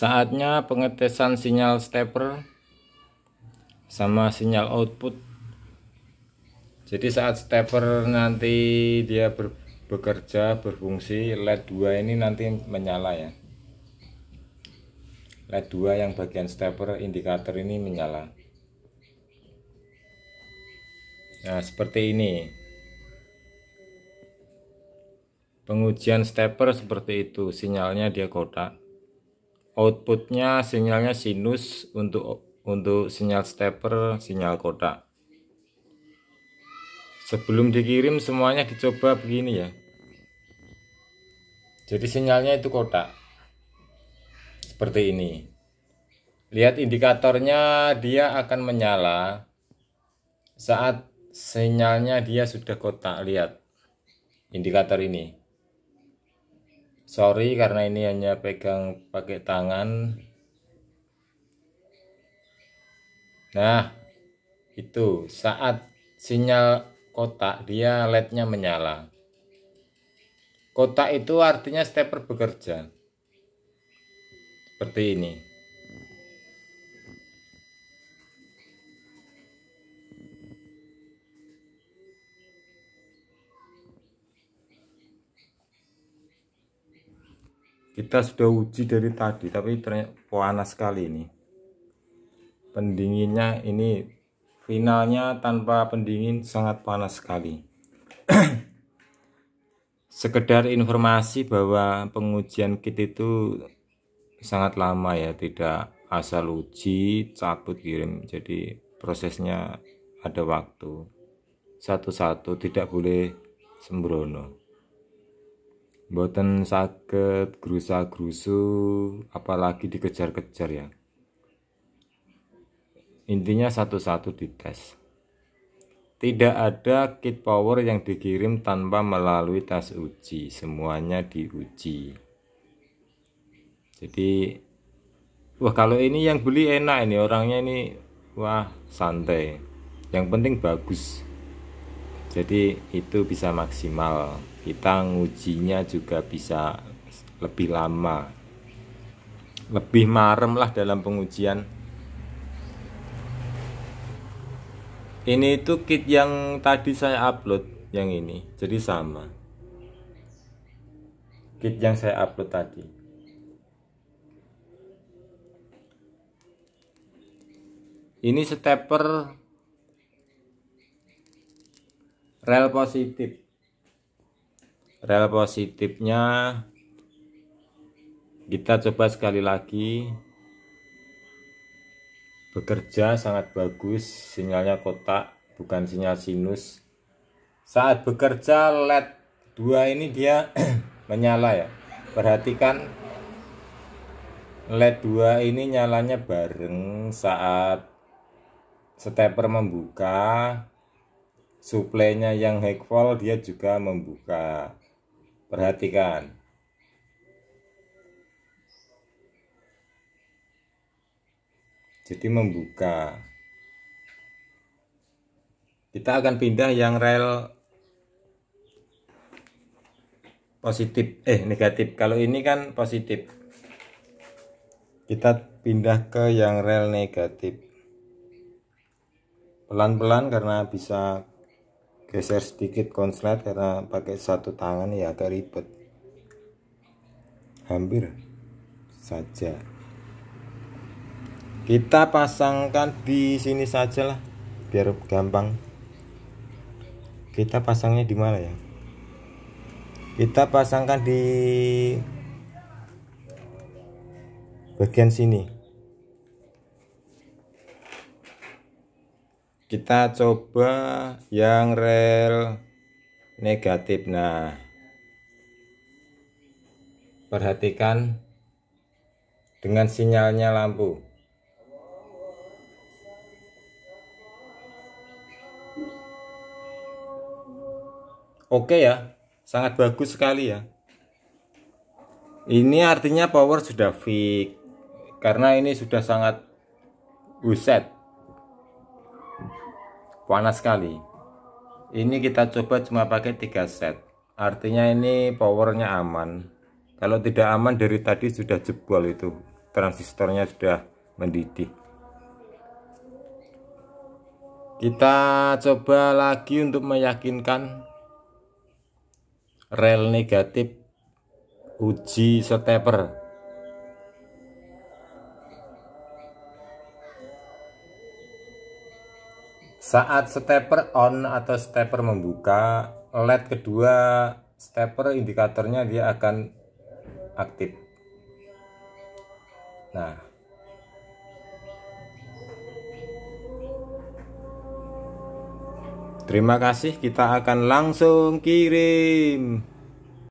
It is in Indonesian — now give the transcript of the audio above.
Saatnya pengetesan sinyal stepper sama sinyal output. Jadi saat stepper nanti dia ber, bekerja berfungsi LED 2 ini nanti menyala ya. LED 2 yang bagian stepper indikator ini menyala. Nah, seperti ini. Pengujian stepper seperti itu, sinyalnya dia kotak outputnya sinyalnya sinus untuk untuk sinyal stepper sinyal kotak sebelum dikirim semuanya dicoba begini ya jadi sinyalnya itu kotak seperti ini lihat indikatornya dia akan menyala saat sinyalnya dia sudah kotak lihat indikator ini sorry karena ini hanya pegang pakai tangan nah itu saat sinyal kotak dia lednya menyala kotak itu artinya stepper bekerja seperti ini kita sudah uji dari tadi tapi ternyata panas sekali ini pendinginnya ini finalnya tanpa pendingin sangat panas sekali sekedar informasi bahwa pengujian kit itu sangat lama ya tidak asal uji cabut kirim jadi prosesnya ada waktu satu-satu tidak boleh sembrono boten sakit gerusa-gerusu, apalagi dikejar-kejar ya intinya satu-satu dites tidak ada kit power yang dikirim tanpa melalui tes uji semuanya diuji jadi wah kalau ini yang beli enak ini orangnya ini wah santai yang penting bagus jadi itu bisa maksimal kita ngujinya juga bisa lebih lama lebih marem lah dalam pengujian ini itu kit yang tadi saya upload yang ini jadi sama kit yang saya upload tadi ini stepper rel positif rel positifnya kita coba sekali lagi bekerja sangat bagus sinyalnya kotak bukan sinyal sinus saat bekerja LED 2 ini dia menyala ya perhatikan LED 2 ini nyalanya bareng saat stepper membuka suplainya yang high volt dia juga membuka Perhatikan. Jadi membuka. Kita akan pindah yang rel positif eh negatif. Kalau ini kan positif. Kita pindah ke yang rel negatif pelan-pelan karena bisa geser sedikit konslet karena pakai satu tangan ya agak ribet hampir saja kita pasangkan di sini sajalah biar gampang kita pasangnya di mana ya kita pasangkan di bagian sini kita coba yang rel negatif nah perhatikan dengan sinyalnya lampu oke ya sangat bagus sekali ya ini artinya power sudah fix karena ini sudah sangat buset panas sekali ini kita coba cuma pakai tiga set artinya ini powernya aman kalau tidak aman dari tadi sudah jebol itu transistornya sudah mendidih kita coba lagi untuk meyakinkan rel negatif uji stepper Saat stepper on atau stepper membuka, LED kedua stepper indikatornya dia akan aktif. Nah, Terima kasih, kita akan langsung kirim.